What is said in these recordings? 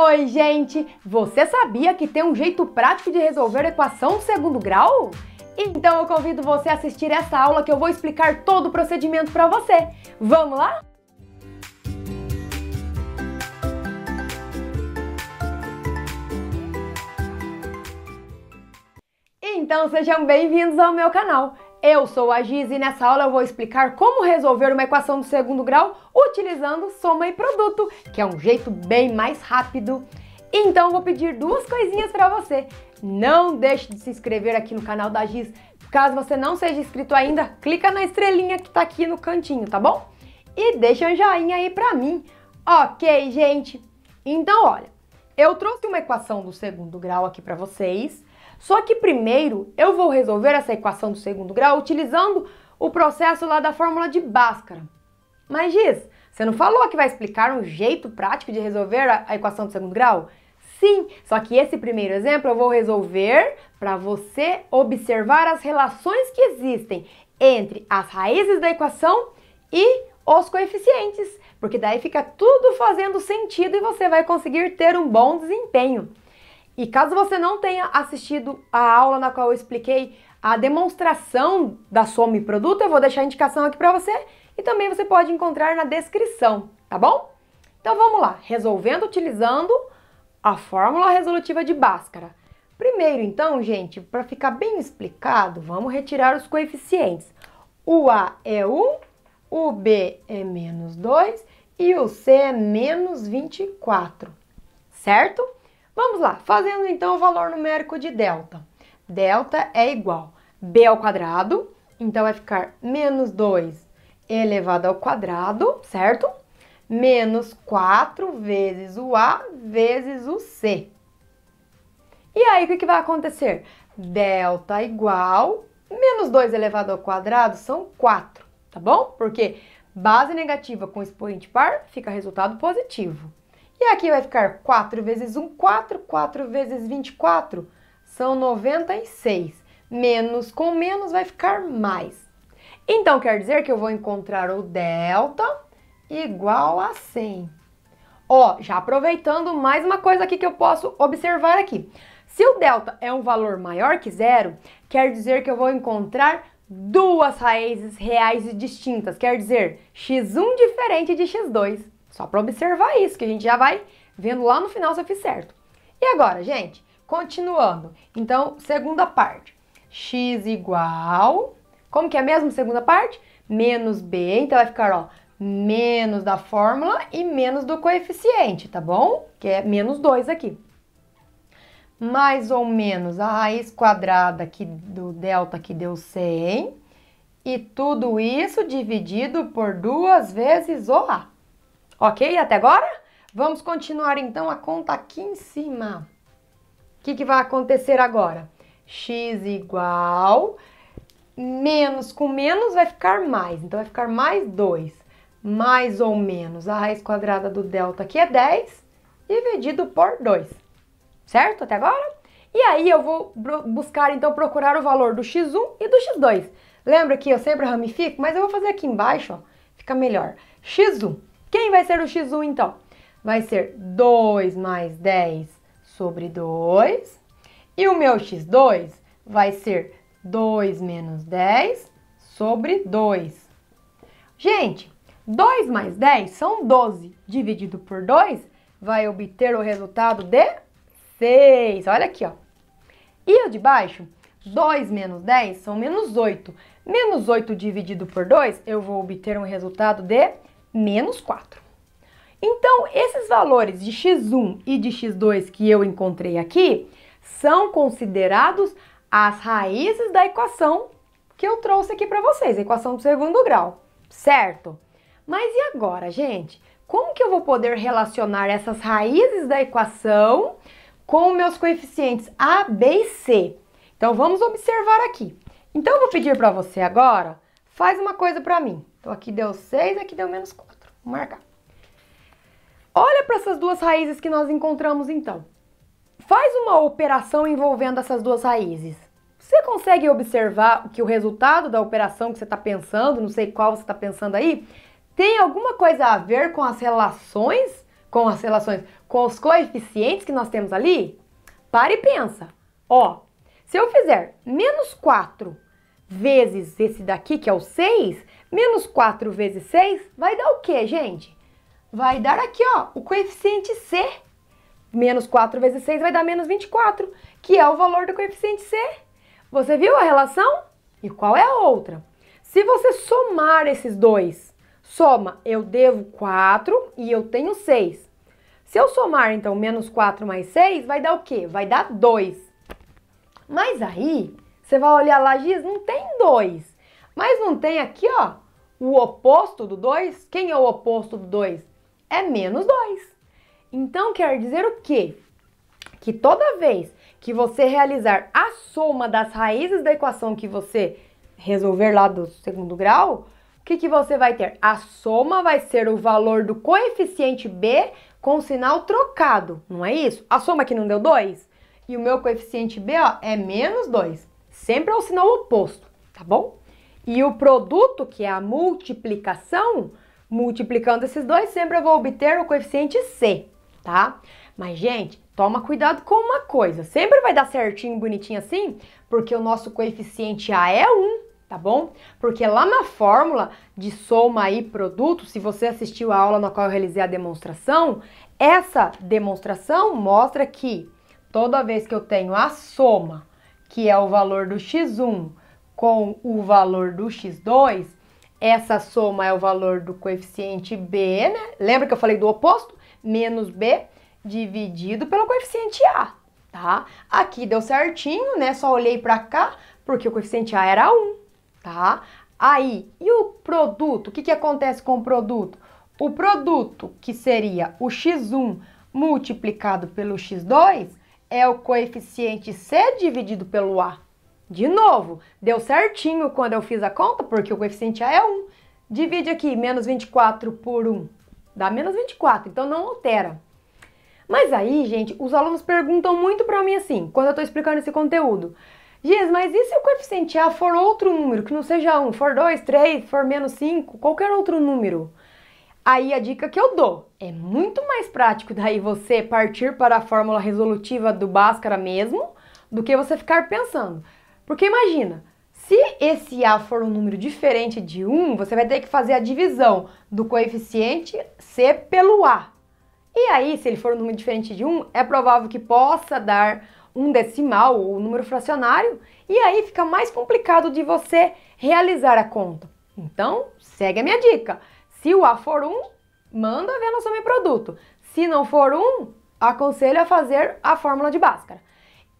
Oi, gente! Você sabia que tem um jeito prático de resolver a equação do segundo grau? Então eu convido você a assistir essa aula que eu vou explicar todo o procedimento para você. Vamos lá? Então sejam bem-vindos ao meu canal. Eu sou a Giz e nessa aula eu vou explicar como resolver uma equação do segundo grau utilizando soma e produto, que é um jeito bem mais rápido. Então vou pedir duas coisinhas para você. Não deixe de se inscrever aqui no canal da Giz. Caso você não seja inscrito ainda, clica na estrelinha que tá aqui no cantinho, tá bom? E deixa um joinha aí pra mim. Ok, gente? Então, olha, eu trouxe uma equação do segundo grau aqui para vocês só que primeiro eu vou resolver essa equação do segundo grau utilizando o processo lá da fórmula de Bhaskara. Mas Giz, você não falou que vai explicar um jeito prático de resolver a equação do segundo grau? Sim, só que esse primeiro exemplo eu vou resolver para você observar as relações que existem entre as raízes da equação e os coeficientes, porque daí fica tudo fazendo sentido e você vai conseguir ter um bom desempenho. E caso você não tenha assistido a aula na qual eu expliquei a demonstração da soma e produto, eu vou deixar a indicação aqui para você e também você pode encontrar na descrição, tá bom? Então vamos lá, resolvendo utilizando a fórmula resolutiva de Bhaskara. Primeiro, então, gente, para ficar bem explicado, vamos retirar os coeficientes. O A é 1, o B é menos 2 e o C é menos 24, certo? Vamos lá, fazendo então o valor numérico de delta. Delta é igual b ao quadrado, então vai ficar menos 2 elevado ao quadrado, certo? Menos 4 vezes o A vezes o C. E aí, o que, vai acontecer? Delta igual menos 2 elevado ao quadrado são 4, tá bom? Porque base negativa com expoente par fica resultado positivo. E aqui vai ficar 4 vezes 1, 4. 4 vezes 24 são 96. Menos com menos vai ficar mais. Então, quer dizer que eu vou encontrar o delta igual a 100. Ó, já aproveitando mais uma coisa aqui que eu posso observar aqui. Se o delta é um valor maior que zero, quer dizer que eu vou encontrar duas raízes reais e distintas, quer dizer, x1 diferente de x2. Só para observar isso, que a gente já vai vendo lá no final se eu fiz certo. E agora, gente, continuando. Então, segunda parte. x igual... Como que é mesmo segunda parte? Menos b, então vai ficar, ó, menos da fórmula e menos do coeficiente, tá bom? Que é menos 2 aqui. Mais ou menos a raiz quadrada aqui do delta que deu 100. E tudo isso dividido por duas vezes o A. Ok? Até agora? Vamos continuar então a conta aqui em cima. O que, que vai acontecer agora? x igual menos com menos vai ficar mais, então vai ficar mais 2, mais ou menos a raiz quadrada do delta aqui é 10, dividido por 2, certo até agora? E aí eu vou buscar, então, procurar o valor do x1 e do x2. Lembra que eu sempre ramifico, mas eu vou fazer aqui embaixo, ó, fica melhor. x1, quem vai ser o x1 então? Vai ser 2 mais 10 sobre 2. E o meu x2 vai ser 2 menos 10 sobre 2. Gente, 2 mais 10 são 12. Dividido por 2, vai obter o resultado de 6. Olha aqui, ó. E o de baixo? 2 menos 10 são menos 8. Menos 8 dividido por 2, eu vou obter um resultado de menos 4. Então, esses valores de x1 e de x2 que eu encontrei aqui são considerados as raízes da equação que eu trouxe aqui para vocês, a equação do segundo grau, certo? Mas e agora, gente? Como que eu vou poder relacionar essas raízes da equação com meus coeficientes A, B e C? Então, vamos observar aqui. Então, eu vou pedir para você agora, faz uma coisa para mim. Então aqui deu 6, aqui deu menos 4. Vou marcar. Olha para essas duas raízes que nós encontramos então. Faz uma operação envolvendo essas duas raízes. Você consegue observar que o resultado da operação que você está pensando, não sei qual você está pensando aí, tem alguma coisa a ver com as relações, com as relações, com os coeficientes que nós temos ali? Para e pensa. Ó, se eu fizer menos 4 vezes esse daqui, que é o 6, Menos 4 vezes 6 vai dar o quê, gente? Vai dar aqui, ó, o coeficiente C. Menos 4 vezes 6 vai dar menos 24, que é o valor do coeficiente C. Você viu a relação? E qual é a outra? Se você somar esses dois, soma, eu devo 4 e eu tenho 6. Se eu somar, então, menos 4 mais 6, vai dar o quê? Vai dar 2. Mas aí, você vai olhar lá, Giz, não tem 2. Mas não tem aqui, ó, o oposto do 2? Quem é o oposto do 2? É menos 2. Então quer dizer o quê? Que toda vez que você realizar a soma das raízes da equação que você resolver lá do segundo grau, o que, que você vai ter? A soma vai ser o valor do coeficiente B com o sinal trocado, não é isso? A soma que não deu 2? E o meu coeficiente B ó, é menos 2. Sempre é o sinal oposto, tá bom? E o produto, que é a multiplicação, multiplicando esses dois, sempre eu vou obter o coeficiente C, tá? Mas, gente, toma cuidado com uma coisa. Sempre vai dar certinho, bonitinho assim, porque o nosso coeficiente A é 1, tá bom? Porque lá na fórmula de soma e produto, se você assistiu a aula na qual eu realizei a demonstração, essa demonstração mostra que toda vez que eu tenho a soma, que é o valor do x1 com o valor do x2, essa soma é o valor do coeficiente b, né? Lembra que eu falei do oposto? Menos b dividido pelo coeficiente a, tá? Aqui deu certinho, né? Só olhei para cá porque o coeficiente a era 1, tá? Aí, e o produto? O que, que acontece com o produto? O produto, que seria o x1 multiplicado pelo x2, é o coeficiente c dividido pelo a. De novo, deu certinho quando eu fiz a conta, porque o coeficiente A é 1. Divide aqui, menos 24 por 1. Dá menos 24, então não altera. Mas aí, gente, os alunos perguntam muito para mim assim, quando eu estou explicando esse conteúdo. Dias, mas e se o coeficiente A for outro número, que não seja 1, for 2, 3, for menos 5, qualquer outro número? Aí a dica que eu dou é muito mais prático daí você partir para a fórmula resolutiva do Bhaskara mesmo do que você ficar pensando. Porque imagina, se esse A for um número diferente de 1, você vai ter que fazer a divisão do coeficiente C pelo A. E aí, se ele for um número diferente de 1, é provável que possa dar um decimal ou um número fracionário, e aí fica mais complicado de você realizar a conta. Então, segue a minha dica. Se o A for 1, manda ver no seu produto. Se não for 1, aconselho a fazer a fórmula de Bhaskara.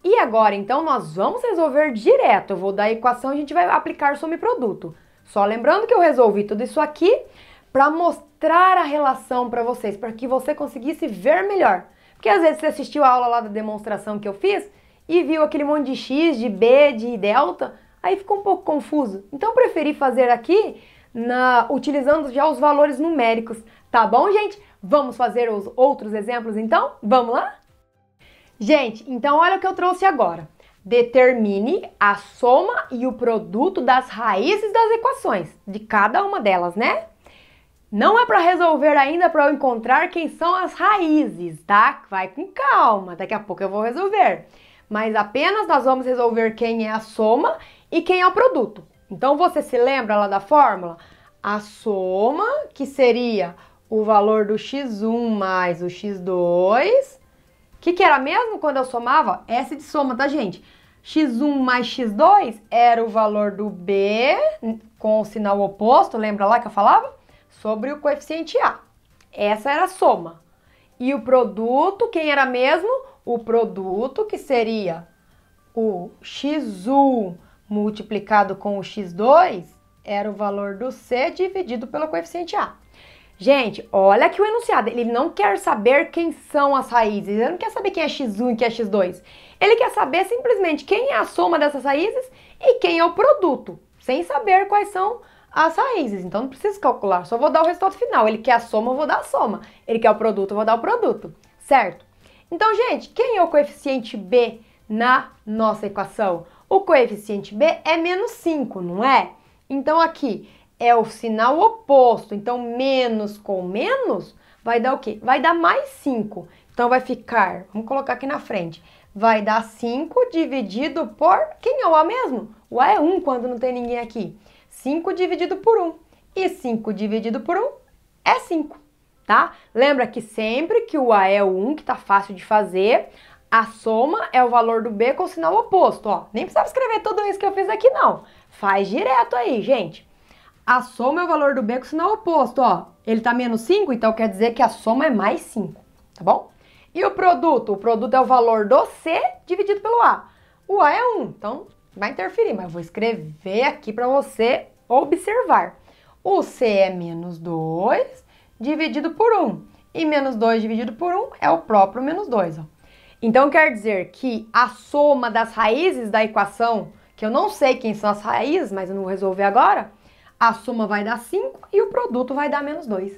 E agora, então, nós vamos resolver direto. Eu vou dar a equação e a gente vai aplicar o produto. Só lembrando que eu resolvi tudo isso aqui para mostrar a relação para vocês, para que você conseguisse ver melhor. Porque às vezes você assistiu a aula lá da demonstração que eu fiz e viu aquele monte de x, de b, de delta, aí ficou um pouco confuso. Então eu preferi fazer aqui na, utilizando já os valores numéricos, tá bom, gente? Vamos fazer os outros exemplos então? Vamos lá? Gente, então olha o que eu trouxe agora. Determine a soma e o produto das raízes das equações, de cada uma delas, né? Não é para resolver ainda para eu encontrar quem são as raízes, tá? Vai com calma, daqui a pouco eu vou resolver. Mas apenas nós vamos resolver quem é a soma e quem é o produto. Então você se lembra lá da fórmula? A soma, que seria o valor do x1 mais o x2, o que, que era mesmo quando eu somava? S de soma, tá, gente? x1 mais x2 era o valor do b com o sinal oposto, lembra lá que eu falava? Sobre o coeficiente a. Essa era a soma. E o produto, quem era mesmo? O produto que seria o x1 multiplicado com o x2 era o valor do c dividido pelo coeficiente a. Gente, olha que o enunciado, ele não quer saber quem são as raízes, ele não quer saber quem é x1 e quem é x2. Ele quer saber simplesmente quem é a soma dessas raízes e quem é o produto, sem saber quais são as raízes. Então não preciso calcular, só vou dar o resultado final. Ele quer a soma, eu vou dar a soma. Ele quer o produto, eu vou dar o produto, certo? Então, gente, quem é o coeficiente B na nossa equação? O coeficiente B é menos 5, não é? Então aqui, é o sinal oposto. Então, menos com menos vai dar o quê? Vai dar mais 5. Então, vai ficar, vamos colocar aqui na frente, vai dar 5 dividido por, quem é o A mesmo? O A é 1 um quando não tem ninguém aqui. 5 dividido por 1. Um. E 5 dividido por 1 um é 5, tá? Lembra que sempre que o A é 1, que tá fácil de fazer, a soma é o valor do B com o sinal oposto, ó. Nem precisava escrever tudo isso que eu fiz aqui, não. Faz direto aí, gente a soma é o valor do B com sinal é oposto, ó. Ele tá menos 5, então quer dizer que a soma é mais 5, tá bom? E o produto? O produto é o valor do C dividido pelo A. O A é 1, então vai interferir, mas eu vou escrever aqui para você observar. O C é menos 2 dividido por 1. E menos 2 dividido por 1 é o próprio menos 2, ó. Então quer dizer que a soma das raízes da equação, que eu não sei quem são as raízes, mas eu não vou resolver agora, a soma vai dar 5 e o produto vai dar menos 2,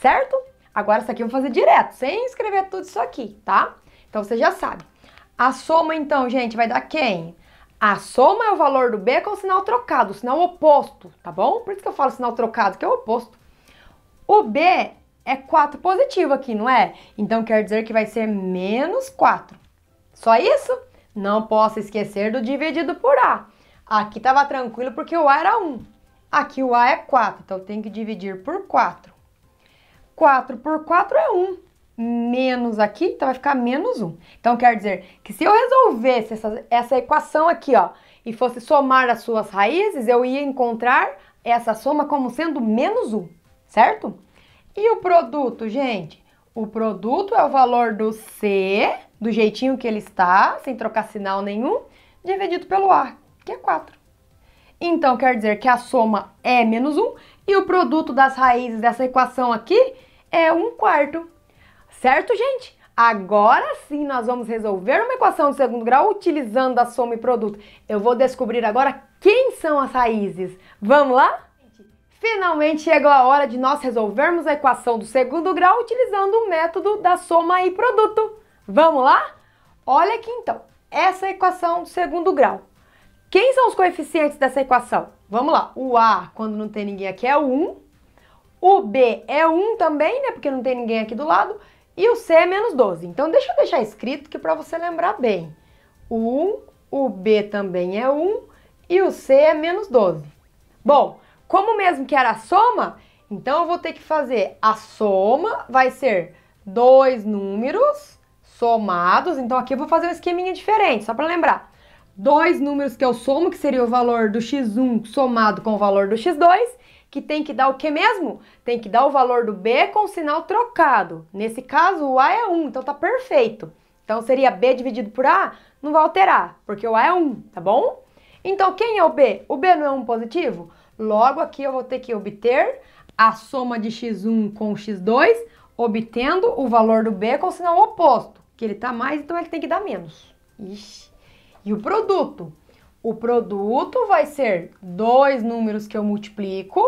certo? Agora isso aqui eu vou fazer direto, sem escrever tudo isso aqui, tá? Então você já sabe. A soma então, gente, vai dar quem? A soma é o valor do B com o sinal trocado, o sinal oposto, tá bom? Por isso que eu falo sinal trocado, que é o oposto. O B é 4 positivo aqui, não é? Então quer dizer que vai ser menos 4. Só isso? Não posso esquecer do dividido por A. Aqui estava tranquilo porque o A era 1. Aqui o A é 4, então tem que dividir por 4. 4 por 4 é 1. Menos aqui, então vai ficar menos 1. Então quer dizer que se eu resolvesse essa, essa equação aqui, ó, e fosse somar as suas raízes, eu ia encontrar essa soma como sendo menos 1, certo? E o produto, gente? O produto é o valor do C, do jeitinho que ele está, sem trocar sinal nenhum, dividido pelo A, que é 4. Então quer dizer que a soma é menos 1 e o produto das raízes dessa equação aqui é 1 quarto. Certo, gente? Agora sim nós vamos resolver uma equação de segundo grau utilizando a soma e produto. Eu vou descobrir agora quem são as raízes. Vamos lá? Finalmente chegou a hora de nós resolvermos a equação do segundo grau utilizando o método da soma e produto. Vamos lá? Olha aqui então, essa é a equação do segundo grau. Quem são os coeficientes dessa equação? Vamos lá, o A, quando não tem ninguém aqui, é 1. O B é 1 também, né, porque não tem ninguém aqui do lado. E o C é menos 12. Então, deixa eu deixar escrito que para você lembrar bem. O 1, o B também é 1 e o C é menos 12. Bom, como mesmo que era a soma, então eu vou ter que fazer a soma, vai ser dois números somados. Então, aqui eu vou fazer um esqueminha diferente, só para lembrar dois números que eu somo, que seria o valor do x1 somado com o valor do x2, que tem que dar o que mesmo? Tem que dar o valor do b com o sinal trocado. Nesse caso, o a é 1, então tá perfeito. Então seria b dividido por a, não vai alterar, porque o a é 1, tá bom? Então quem é o b? O b não é um positivo? Logo aqui eu vou ter que obter a soma de x1 com x2, obtendo o valor do b com o sinal oposto, que ele tá mais, então ele tem que dar menos. Ixi. E o produto? O produto vai ser dois números que eu multiplico.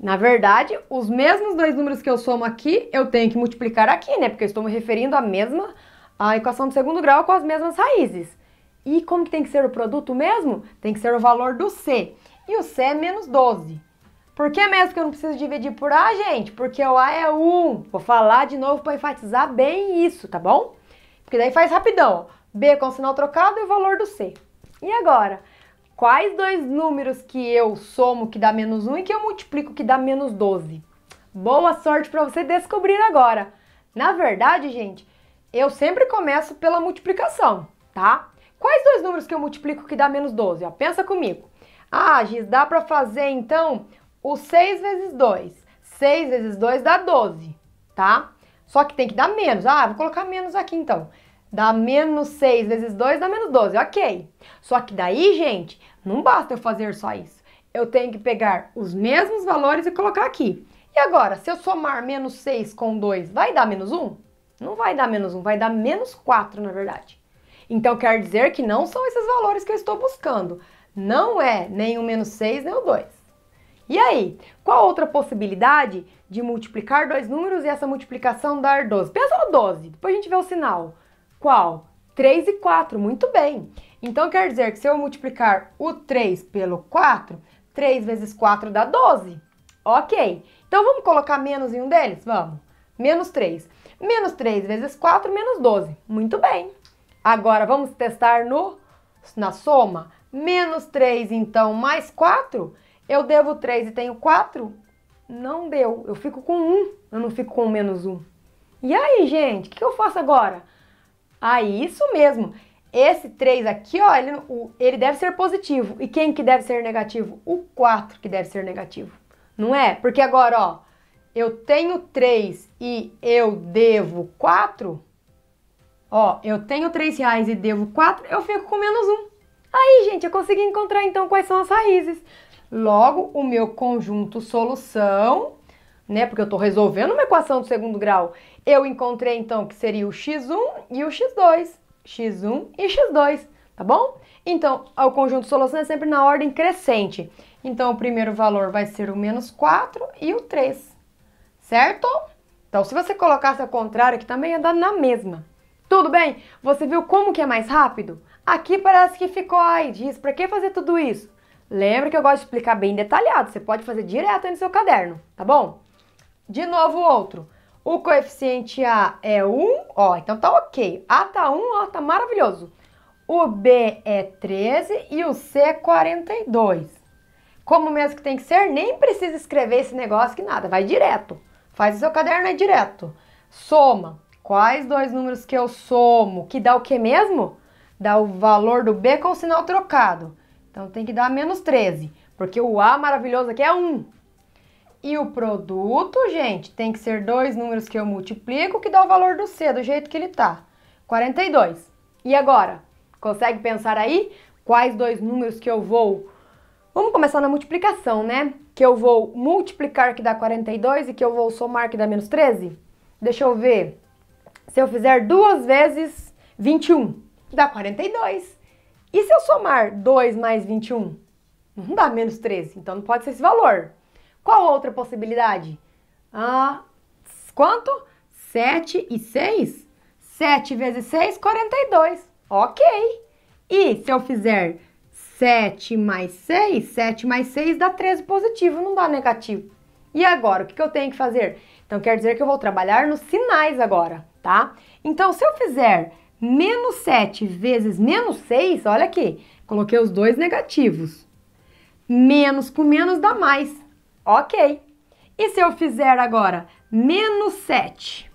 Na verdade, os mesmos dois números que eu somo aqui, eu tenho que multiplicar aqui, né? Porque eu estou me referindo à mesma à equação do segundo grau com as mesmas raízes. E como que tem que ser o produto mesmo? Tem que ser o valor do C. E o C é menos 12. Por que mesmo que eu não preciso dividir por A, gente? Porque o A é 1. Vou falar de novo para enfatizar bem isso, tá bom? Porque daí faz rapidão. Ó. B com sinal trocado e o valor do C. E agora? Quais dois números que eu somo que dá menos 1 e que eu multiplico que dá menos 12? Boa sorte para você descobrir agora. Na verdade, gente, eu sempre começo pela multiplicação, tá? Quais dois números que eu multiplico que dá menos 12? Ó, pensa comigo. Ah, Gis, dá para fazer então o 6 vezes 2. 6 vezes 2 dá 12, tá? Só que tem que dar menos. Ah, vou colocar menos aqui então. Dá menos 6 vezes 2 dá menos 12, ok. Só que daí, gente, não basta eu fazer só isso. Eu tenho que pegar os mesmos valores e colocar aqui. E agora, se eu somar menos 6 com 2, vai dar menos 1? Não vai dar menos 1, vai dar menos 4, na verdade. Então, quer dizer que não são esses valores que eu estou buscando. Não é nem o menos 6, nem o 2. E aí, qual outra possibilidade de multiplicar dois números e essa multiplicação dar 12? Pensa no 12, depois a gente vê o sinal. Qual? 3 e 4, muito bem. Então quer dizer que se eu multiplicar o 3 pelo 4, 3 vezes 4 dá 12. Ok, então vamos colocar menos em um deles? Vamos. Menos 3. Menos 3 vezes 4, menos 12. Muito bem. Agora vamos testar no, na soma. Menos 3, então, mais 4. Eu devo 3 e tenho 4? Não deu. Eu fico com 1. Eu não fico com menos 1. E aí, gente, o que eu faço agora? Ah, isso mesmo. Esse 3 aqui, ó, ele, o, ele deve ser positivo. E quem que deve ser negativo? O 4 que deve ser negativo. Não é? Porque agora, ó, eu tenho 3 e eu devo 4. Ó, eu tenho 3 reais e devo 4, eu fico com menos 1. Aí, gente, eu consegui encontrar então quais são as raízes. Logo, o meu conjunto solução né? Porque eu estou resolvendo uma equação do segundo grau. Eu encontrei então que seria o x1 e o x2. x1 e x2, tá bom? Então, o conjunto de solução é sempre na ordem crescente. Então, o primeiro valor vai ser o menos 4 e o 3, certo? Então, se você colocasse ao contrário, que também ia dar na mesma. Tudo bem? Você viu como que é mais rápido? Aqui parece que ficou, ai, diz, pra que fazer tudo isso? Lembra que eu gosto de explicar bem detalhado, você pode fazer direto aí no seu caderno, tá bom? De novo, outro. O coeficiente A é 1, ó, então tá ok. A tá 1, ó, tá maravilhoso. O B é 13 e o C é 42. Como mesmo que tem que ser, nem precisa escrever esse negócio que nada, vai direto. Faz o seu caderno, é direto. Soma. Quais dois números que eu somo? Que dá o que mesmo? Dá o valor do B com o sinal trocado. Então tem que dar menos 13, porque o A maravilhoso aqui é 1. E o produto, gente, tem que ser dois números que eu multiplico que dá o valor do C, do jeito que ele tá. 42. E agora? Consegue pensar aí quais dois números que eu vou... Vamos começar na multiplicação, né? Que eu vou multiplicar que dá 42 e que eu vou somar que dá menos 13? Deixa eu ver. Se eu fizer duas vezes 21, dá 42. E se eu somar 2 mais 21? Não dá menos 13, então não pode ser esse valor. Qual outra possibilidade? Ah, quanto? 7 e 6? 7 vezes 6, 42. Ok. E se eu fizer 7 mais 6, 7 mais 6 dá 13 positivo, não dá negativo. E agora, o que eu tenho que fazer? Então, quer dizer que eu vou trabalhar nos sinais agora, tá? Então, se eu fizer menos 7 vezes menos 6, olha aqui, coloquei os dois negativos. Menos com menos dá mais. Ok. E se eu fizer agora menos 7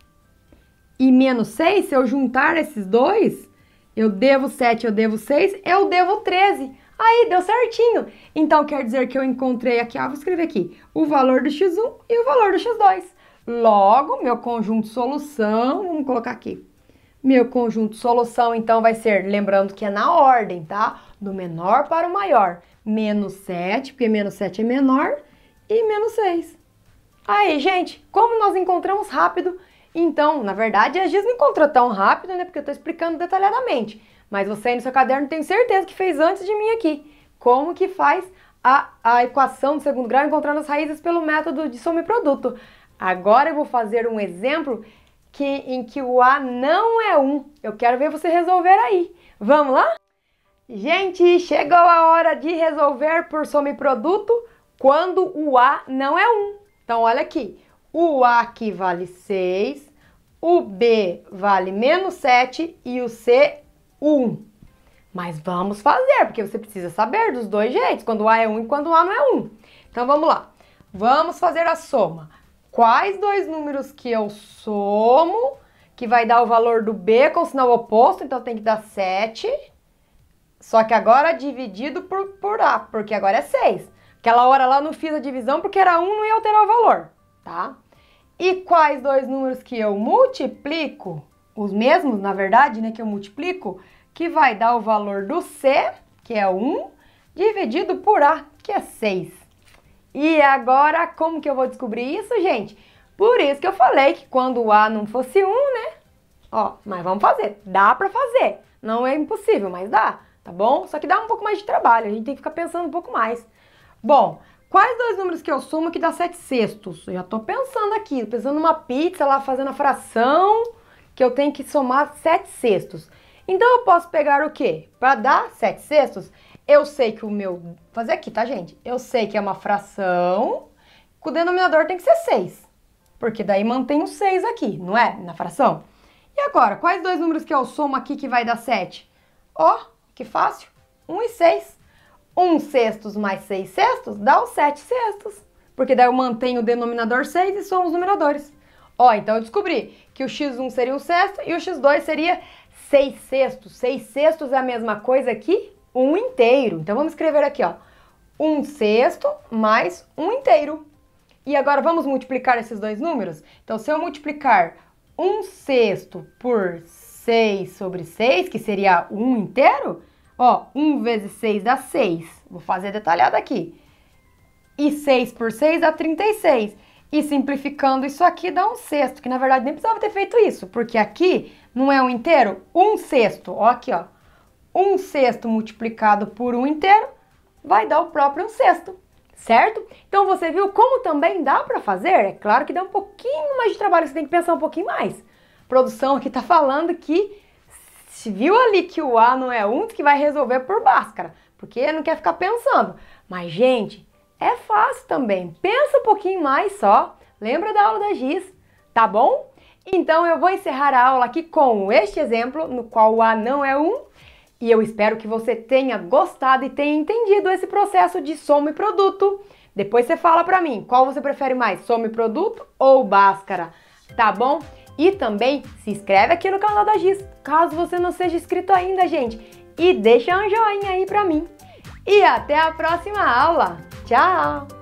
e menos 6, se eu juntar esses dois, eu devo 7, eu devo 6, eu devo 13. Aí, deu certinho. Então, quer dizer que eu encontrei aqui, ó, vou escrever aqui, o valor do x1 e o valor do x2. Logo, meu conjunto solução, vamos colocar aqui. Meu conjunto solução, então, vai ser, lembrando que é na ordem, tá? Do menor para o maior. Menos 7, porque menos 7 é menor, e menos 6. Aí, gente, como nós encontramos rápido, então, na verdade, a gente não encontrou tão rápido, né? Porque eu estou explicando detalhadamente. Mas você aí no seu caderno tem certeza que fez antes de mim aqui. Como que faz a, a equação do segundo grau encontrando as raízes pelo método de soma e produto. Agora eu vou fazer um exemplo que, em que o A não é 1. Eu quero ver você resolver aí. Vamos lá? Gente, chegou a hora de resolver por soma e produto quando o A não é 1. Então, olha aqui. O A aqui vale 6, o B vale menos 7 e o C 1. Mas vamos fazer, porque você precisa saber dos dois jeitos, quando o A é 1 e quando o A não é 1. Então, vamos lá. Vamos fazer a soma. Quais dois números que eu somo que vai dar o valor do B com o sinal oposto, então tem que dar 7. Só que agora dividido por, por A, porque agora é 6. Aquela hora lá não fiz a divisão porque era 1, não ia alterar o valor, tá? E quais dois números que eu multiplico, os mesmos, na verdade, né, que eu multiplico, que vai dar o valor do C, que é 1, dividido por A, que é 6. E agora, como que eu vou descobrir isso, gente? Por isso que eu falei que quando o A não fosse 1, né? Ó, mas vamos fazer. Dá pra fazer. Não é impossível, mas dá, tá bom? Só que dá um pouco mais de trabalho, a gente tem que ficar pensando um pouco mais. Bom, quais dois números que eu somo que dá 7 sextos? Eu já tô pensando aqui, pensando numa pizza lá, fazendo a fração, que eu tenho que somar 7 sextos. Então, eu posso pegar o quê? Para dar 7 sextos, eu sei que o meu... Fazer aqui, tá, gente? Eu sei que é uma fração, que o denominador tem que ser 6. Porque daí mantém o 6 aqui, não é? Na fração. E agora, quais dois números que eu somo aqui que vai dar 7? Ó, oh, que fácil. 1 e 6. 1 sexto mais 6 sextos dá os 7 sextos, porque daí eu mantenho o denominador 6 e somo os numeradores. Ó, então eu descobri que o x1 seria 1 sexto e o x2 seria 6 sextos. 6 sextos é a mesma coisa que 1 inteiro. Então vamos escrever aqui, ó. 1 sexto mais 1 inteiro. E agora vamos multiplicar esses dois números? Então se eu multiplicar 1 sexto por 6 sobre 6, que seria 1 inteiro, Ó, 1 vezes 6 dá 6. Vou fazer detalhado aqui. E 6 por 6 dá 36. E simplificando isso aqui dá um sexto, que na verdade nem precisava ter feito isso, porque aqui não é um inteiro, um sexto. Ó aqui, ó. Um sexto multiplicado por um inteiro vai dar o próprio um sexto, certo? Então você viu como também dá para fazer? É claro que dá um pouquinho mais de trabalho, você tem que pensar um pouquinho mais. A produção aqui tá falando que se viu ali que o A não é um que vai resolver por baixo, porque não quer ficar pensando. Mas, gente, é fácil também. Pensa um pouquinho mais só. Lembra da aula da giz? tá bom? Então eu vou encerrar a aula aqui com este exemplo, no qual o A não é um, e eu espero que você tenha gostado e tenha entendido esse processo de soma e produto. Depois você fala para mim qual você prefere mais, soma e produto ou báscara, tá bom? E também se inscreve aqui no canal da Giz, caso você não seja inscrito ainda, gente. E deixa um joinha aí pra mim. E até a próxima aula. Tchau!